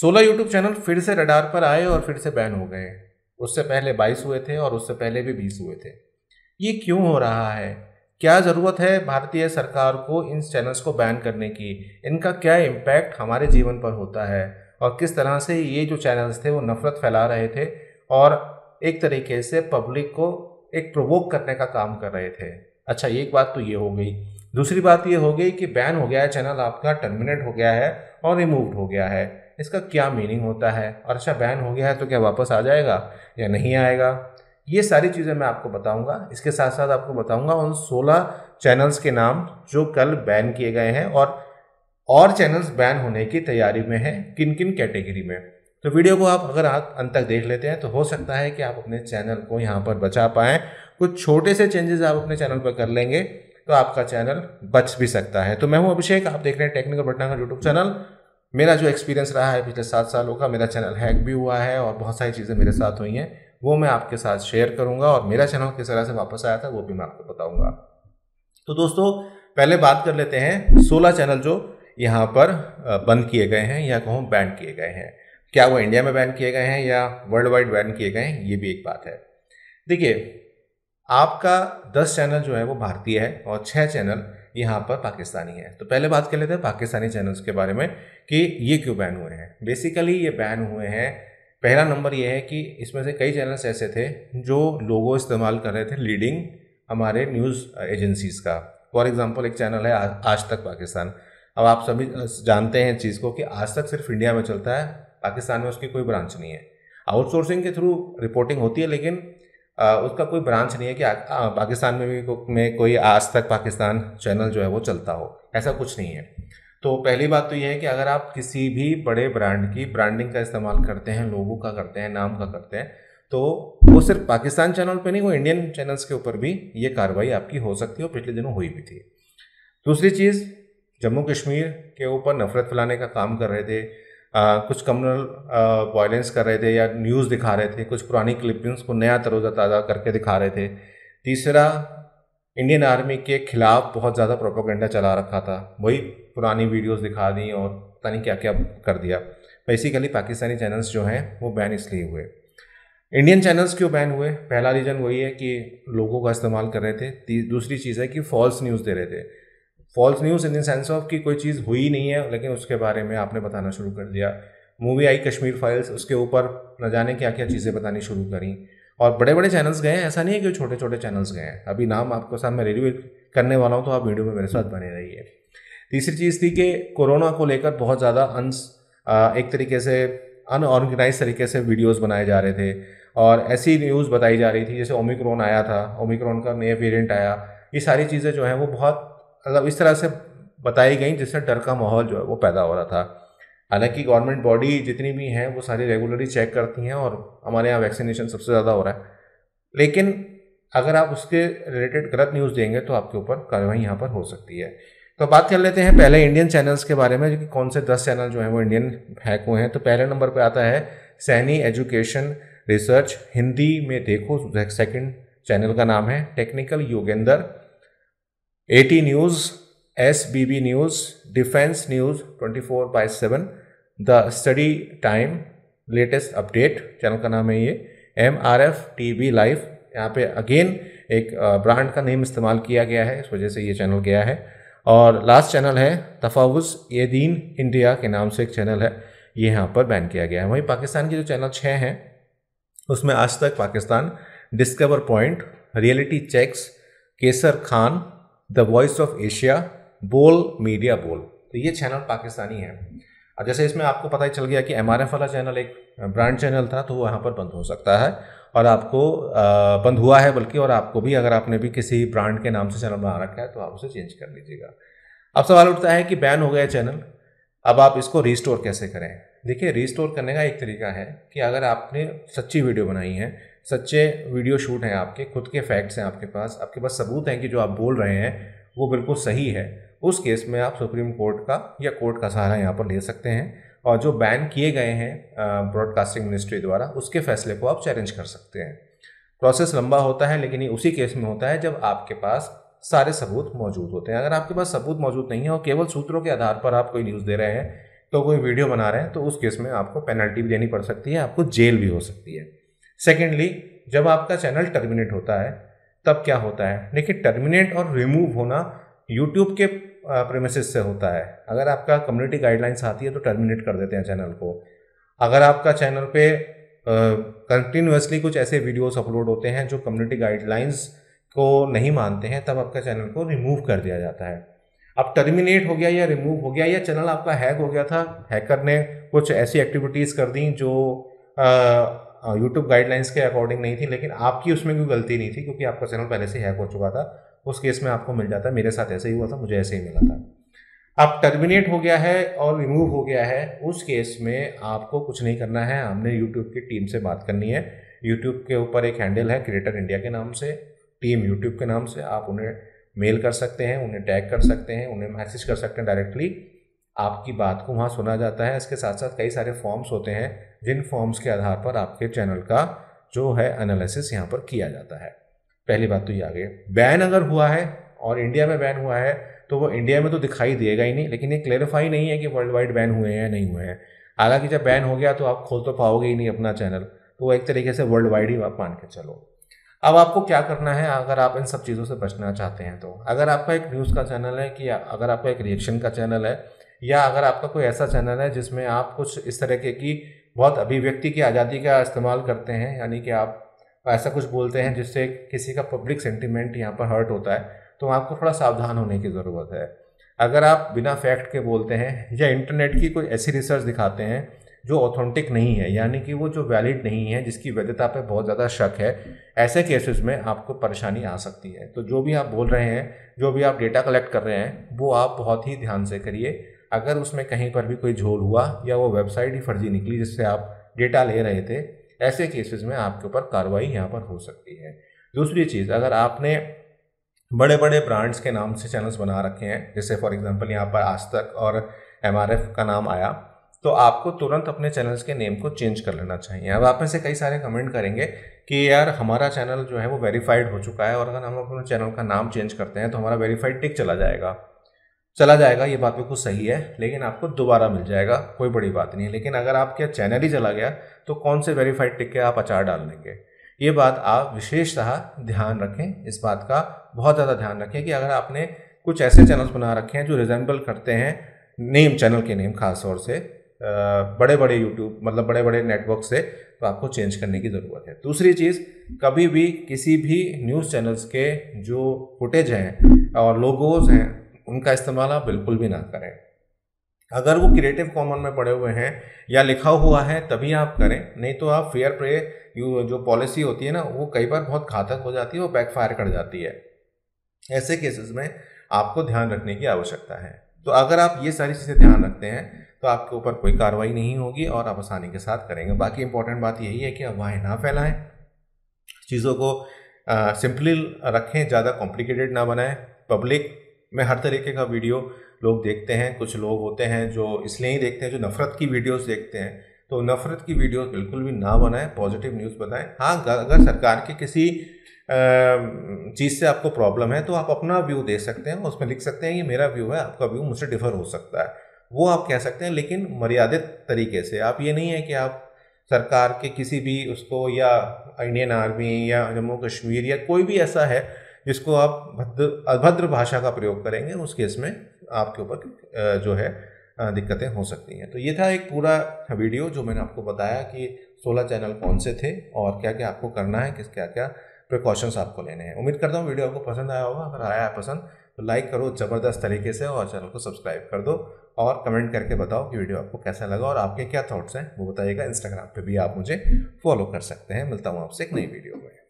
सोलह YouTube channel फिर से रडार पर आए और फिर से बैन हो गए उससे पहले बाईस हुए थे और उससे पहले भी बीस हुए थे ये क्यों हो रहा है क्या ज़रूरत है भारतीय सरकार को इन चैनल्स को बैन करने की इनका क्या इम्पैक्ट हमारे जीवन पर होता है और किस तरह से ये जो चैनल्स थे वो नफ़रत फैला रहे थे और एक तरीके से पब्लिक को एक प्रोवोक करने का काम कर रहे थे अच्छा एक बात तो ये हो गई दूसरी बात ये हो गई कि बैन हो गया है चैनल आपका टर्मिनेट हो गया है और रिमूव हो गया है इसका क्या मीनिंग होता है और अच्छा बैन हो गया है तो क्या वापस आ जाएगा या नहीं आएगा ये सारी चीज़ें मैं आपको बताऊंगा इसके साथ साथ आपको बताऊंगा उन 16 चैनल्स के नाम जो कल बैन किए गए हैं और और चैनल्स बैन होने की तैयारी में हैं किन किन कैटेगरी में तो वीडियो को आप अगर आप अंत तक देख लेते हैं तो हो सकता है कि आप अपने चैनल को यहाँ पर बचा पाएँ कुछ छोटे से चेंजेस आप अपने चैनल पर कर लेंगे तो आपका चैनल बच भी सकता है तो मैं हूँ अभिषेक आप देख रहे हैं टेक्निकल पटना का यूट्यूब चैनल मेरा जो एक्सपीरियंस रहा है पिछले सात सालों का मेरा चैनल हैक भी हुआ है और बहुत सारी चीज़ें मेरे साथ हुई हैं वो मैं आपके साथ शेयर करूंगा और मेरा चैनल किस तरह से वापस आया था वो भी मैं आपको बताऊंगा तो दोस्तों पहले बात कर लेते हैं सोलह चैनल जो यहाँ पर बंद किए गए हैं या कहूँ बैन किए गए हैं क्या वो इंडिया में बैन किए गए हैं या वर्ल्ड वाइड बैन किए गए हैं ये भी एक बात है देखिए आपका दस चैनल जो है वो भारतीय है और छः चैनल यहाँ पर पाकिस्तानी है तो पहले बात कर लेते हैं पाकिस्तानी चैनल्स के बारे में कि ये क्यों बैन हुए हैं बेसिकली ये बैन हुए हैं पहला नंबर ये है कि इसमें से कई चैनल्स ऐसे थे जो लोगों इस्तेमाल कर रहे थे लीडिंग हमारे न्यूज़ एजेंसीज़ का फॉर एग्ज़ाम्पल एक चैनल है आज तक पाकिस्तान अब आप सभी जानते हैं चीज़ को कि आज तक सिर्फ इंडिया में चलता है पाकिस्तान में उसकी कोई ब्रांच नहीं है आउटसोर्सिंग के थ्रू रिपोर्टिंग होती है लेकिन उसका कोई ब्रांच नहीं है कि पाकिस्तान में भी को, में कोई आज तक पाकिस्तान चैनल जो है वो चलता हो ऐसा कुछ नहीं है तो पहली बात तो यह है कि अगर आप किसी भी बड़े ब्रांड की ब्रांडिंग का इस्तेमाल करते हैं लोगों का करते हैं नाम का करते हैं तो वो सिर्फ पाकिस्तान चैनल पे नहीं वो इंडियन चैनल्स के ऊपर भी ये कार्रवाई आपकी हो सकती है और पिछले दिनों हुई भी थी दूसरी चीज़ जम्मू कश्मीर के ऊपर नफरत फैलाने का काम कर रहे थे आ, कुछ कम्युनल वायलेंस कर रहे थे या न्यूज़ दिखा रहे थे कुछ पुरानी क्लिपिंग्स को नया तरोजा ताज़ा करके दिखा रहे थे तीसरा इंडियन आर्मी के खिलाफ बहुत ज़्यादा प्रोपोगेंडा चला रखा था वही पुरानी वीडियोस दिखा दी और पता नहीं क्या क्या कर दिया बेसिकली पाकिस्तानी चैनल्स जो हैं वो बैन इसलिए हुए इंडियन चैनल्स क्यों बैन हुए पहला रीज़न वही है कि लोगों का इस्तेमाल कर रहे थे दूसरी चीज़ है कि फॉल्स न्यूज़ दे रहे थे false news in the sense of कि कोई चीज़ हुई नहीं है लेकिन उसके बारे में आपने बताना शुरू कर दिया मूवी आई कश्मीर फाइल्स उसके ऊपर न जाने क्या क्या चीज़ें बतानी शुरू करी और बड़े बड़े चैनल्स गए हैं ऐसा नहीं है कि छोटे छोटे चैनल्स गए हैं अभी नाम आपको सामने रिव्यू करने वाला हूँ तो आप वीडियो में मेरे साथ बने रहिए तीसरी चीज़ थी कि कोरोना को लेकर बहुत ज़्यादा अन एक तरीके से अनऑर्गेनाइज तरीके से वीडियोज़ बनाए जा रहे थे और ऐसी न्यूज़ बताई जा रही थी जैसे ओमिक्रोन आया था ओमिक्रोन का नया वेरियंट आया ये सारी चीज़ें जो हैं वो बहुत मतलब इस तरह से बताई गई जिससे डर का माहौल जो है वो पैदा हो रहा था हालांकि गवर्नमेंट बॉडी जितनी भी हैं वो सारी रेगुलरली चेक करती हैं और हमारे यहाँ वैक्सीनेशन सबसे ज़्यादा हो रहा है लेकिन अगर आप उसके रिलेटेड गलत न्यूज़ देंगे तो आपके ऊपर कार्रवाई यहाँ पर हो सकती है तो बात कर लेते हैं पहले इंडियन चैनल्स के बारे में कि कौन से दस चैनल जो हैं वो इंडियन हैक हुए हैं तो पहले नंबर पर आता है सैनी एजुकेशन रिसर्च हिंदी में देखो सेकंड चैनल का नाम है technical Yogendra AT news S B B news defence news twenty four by seven the study time latest update channel का नाम है ये M R F T V live यहाँ पे अगेन एक ब्रांड का नेम इस्तेमाल किया गया है इस वजह से ये चैनल गया है और लास्ट चैनल है तफावुज ये दीन इंडिया के नाम से एक चैनल है ये यहाँ पर बैन किया गया है वहीं पाकिस्तान के जो चैनल छः हैं उसमें आज तक Pakistan discover point reality checks Qaiser Khan the voice of Asia Bol media Bol तो ये चैनल पाकिस्तानी है अब जैसे इसमें आपको पता ही चल गया कि एम आर एफ वाला चैनल एक ब्रांड चैनल था तो वो यहाँ पर बंद हो सकता है और आपको बंद हुआ है बल्कि और आपको भी अगर आपने भी किसी ब्रांड के नाम से चैनल बना रखा है तो आप उसे चेंज कर लीजिएगा अब सवाल उठता है कि बैन हो गया चैनल अब आप इसको रिस्टोर कैसे करें देखिए रिस्टोर करने का एक तरीका है कि अगर आपने सच्ची वीडियो बनाई है सच्चे वीडियो शूट हैं आपके खुद के फैक्ट्स हैं आपके पास आपके पास सबूत हैं कि जो आप बोल रहे हैं वो बिल्कुल सही है उस केस में आप सुप्रीम कोर्ट का या कोर्ट का सहारा यहाँ पर ले सकते हैं और जो बैन किए गए हैं ब्रॉडकास्टिंग मिनिस्ट्री द्वारा उसके फैसले को आप चैलेंज कर सकते हैं प्रोसेस लंबा होता है लेकिन ये उसी केस में होता है जब आपके पास सारे सबूत मौजूद होते हैं अगर आपके पास सबूत मौजूद नहीं है और केवल सूत्रों के आधार पर आप कोई न्यूज़ दे रहे हैं तो कोई वीडियो बना रहे हैं तो उस केस में आपको पेनल्टी भी देनी पड़ सकती है आपको जेल भी हो सकती है सेकेंडली जब आपका चैनल टर्मिनेट होता है तब क्या होता है देखिए टर्मिनेट और रिमूव होना यूट्यूब के प्रेमिसिस से होता है अगर आपका कम्युनिटी गाइडलाइंस आती है तो टर्मिनेट कर देते हैं चैनल को अगर आपका चैनल पे कंटिन्यूसली कुछ ऐसे वीडियोस अपलोड होते हैं जो कम्युनिटी गाइडलाइंस को नहीं मानते हैं तब आपका चैनल को रिमूव कर दिया जाता है अब टर्मिनेट हो गया या रिमूव हो गया या चैनल आपका हैक हो गया था हैकर ने कुछ ऐसी एक्टिविटीज़ कर दी जो यूट्यूब गाइडलाइंस के अकॉर्डिंग नहीं थी लेकिन आपकी उसमें कोई गलती नहीं थी क्योंकि आपका चैनल पहले से हैक हो चुका था उस केस में आपको मिल जाता है मेरे साथ ऐसे ही हुआ था मुझे ऐसे ही मिला था आप टर्मिनेट हो गया है और रिमूव हो गया है उस केस में आपको कुछ नहीं करना है हमने यूट्यूब की टीम से बात करनी है यूट्यूब के ऊपर एक हैंडल है क्रिएटर इंडिया के नाम से टीम यूट्यूब के नाम से आप उन्हें मेल कर सकते हैं उन्हें टैग कर सकते हैं उन्हें मैसेज कर सकते हैं डायरेक्टली आपकी बात को वहाँ सुना जाता है इसके साथ साथ कई सारे फॉर्म्स होते हैं जिन फॉर्म्स के आधार पर आपके चैनल का जो है एनालिसिस यहाँ पर किया जाता है पहली बात तो ये आ गई बैन अगर हुआ है और इंडिया में बैन हुआ है तो वो इंडिया में तो दिखाई देगा ही नहीं लेकिन ये क्लेरिफाई नहीं है कि वर्ल्ड वाइड बैन हुए हैं या नहीं हुए हैं हालांकि जब बैन हो गया तो आप खोल तो पाओगे ही नहीं अपना चैनल तो वो एक तरीके से वर्ल्ड वाइड ही आप मान के चलो अब आपको क्या करना है अगर आप इन सब चीज़ों से बचना चाहते हैं तो अगर आपका एक न्यूज़ का चैनल है कि अगर आपका एक रिएक्शन का चैनल है या अगर आपका कोई ऐसा चैनल है जिसमें आप कुछ इस तरह के की बहुत अभिव्यक्ति की आज़ादी का इस्तेमाल करते हैं यानी कि आप ऐसा कुछ बोलते हैं जिससे किसी का पब्लिक सेंटिमेंट यहाँ पर हर्ट होता है तो आपको थोड़ा सावधान होने की ज़रूरत है अगर आप बिना फैक्ट के बोलते हैं या इंटरनेट की कोई ऐसी रिसर्च दिखाते हैं जो ऑथेंटिक नहीं है यानी कि वो जो वैलिड नहीं है जिसकी वैधता पर बहुत ज़्यादा शक है ऐसे केसेस में आपको परेशानी आ सकती है तो जो भी आप बोल रहे हैं जो भी आप डेटा कलेक्ट कर रहे हैं वो आप बहुत ही ध्यान से करिए अगर उसमें कहीं पर भी कोई झोल हुआ या वो वेबसाइट ही फर्जी निकली जिससे आप डेटा ले रहे थे ऐसे केसेस में आपके ऊपर कार्रवाई यहाँ पर हो सकती है दूसरी चीज़ अगर आपने बड़े बड़े ब्रांड्स के नाम से चैनल्स बना रखे हैं जैसे फॉर एग्जांपल यहाँ पर आज तक और एम का नाम आया तो आपको तुरंत अपने चैनल्स के नेम को चेंज कर लेना चाहिए अब आप में से कई सारे कमेंट करेंगे कि यार हमारा चैनल जो है वो वेरीफाइड हो चुका है और अगर हम अपने चैनल का नाम चेंज करते हैं तो हमारा वेरीफाइड टिक चला जाएगा चला जाएगा ये बात बिल्कुल सही है लेकिन आपको दोबारा मिल जाएगा कोई बड़ी बात नहीं है लेकिन अगर आपके चैनल ही चला गया तो कौन से वेरीफाइड टिक के आप अचार डाल लेंगे ये बात आप विशेषतः ध्यान रखें इस बात का बहुत ज़्यादा ध्यान रखें कि अगर आपने कुछ ऐसे चैनल्स बना रखे हैं जो रिजेंबल करते हैं नेम चैनल के नेम खास तौर से बड़े बड़े यूट्यूब मतलब बड़े बड़े नेटवर्क से तो आपको चेंज करने की ज़रूरत है दूसरी चीज़ कभी भी किसी भी न्यूज़ चैनल्स के जो फुटेज हैं और लोगोज हैं उनका इस्तेमाल आप बिल्कुल भी ना करें अगर वो क्रिएटिव कॉमन में पड़े हुए हैं या लिखा हुआ है तभी आप करें नहीं तो आप फेयर प्ले जो पॉलिसी होती है ना वो कई बार बहुत घातक हो जाती है और बैकफायर कर जाती है ऐसे केसेस में आपको ध्यान रखने की आवश्यकता है तो अगर आप ये सारी चीज़ें ध्यान रखते हैं तो आपके ऊपर कोई कार्रवाई नहीं होगी और आप आसानी के साथ करेंगे बाकी इंपॉर्टेंट बात यही है कि अफवाहें ना फैलाएं चीज़ों को सिंपली रखें ज़्यादा कॉम्प्लिकेटेड ना बनाएं पब्लिक में हर तरीके का वीडियो लोग देखते हैं कुछ लोग होते हैं जो इसलिए ही देखते हैं जो नफ़रत की वीडियोस देखते हैं तो नफ़रत की वीडियोस बिल्कुल भी ना बनाएं पॉजिटिव न्यूज़ बताएं हाँ अगर सरकार के किसी चीज़ से आपको प्रॉब्लम है तो आप अपना व्यू दे सकते हैं उसमें लिख सकते हैं ये मेरा व्यू है आपका व्यू मुझसे डिफर हो सकता है वो आप कह सकते हैं लेकिन मर्यादित तरीके से आप ये नहीं है कि आप सरकार के किसी भी उसको या इंडियन आर्मी या जम्मू कश्मीर या कोई भी ऐसा है जिसको आप भद्र अभद्र भाषा का प्रयोग करेंगे उस केस में आपके ऊपर जो है दिक्कतें हो सकती हैं तो ये था एक पूरा वीडियो जो मैंने आपको बताया कि 16 चैनल कौन से थे और क्या क्या आपको करना है किस क्या क्या प्रिकॉशंस आपको लेने हैं उम्मीद करता हूँ वीडियो आपको पसंद आया होगा अगर आया है पसंद तो लाइक करो ज़बरदस्त तरीके से और चैनल को सब्सक्राइब कर दो और कमेंट करके बताओ कि वीडियो आपको कैसा लगा और आपके क्या थॉट्स हैं वो बताइएगा इंस्टाग्राम पे भी आप मुझे फॉलो कर सकते हैं मिलता हूँ आपसे एक नई वीडियो में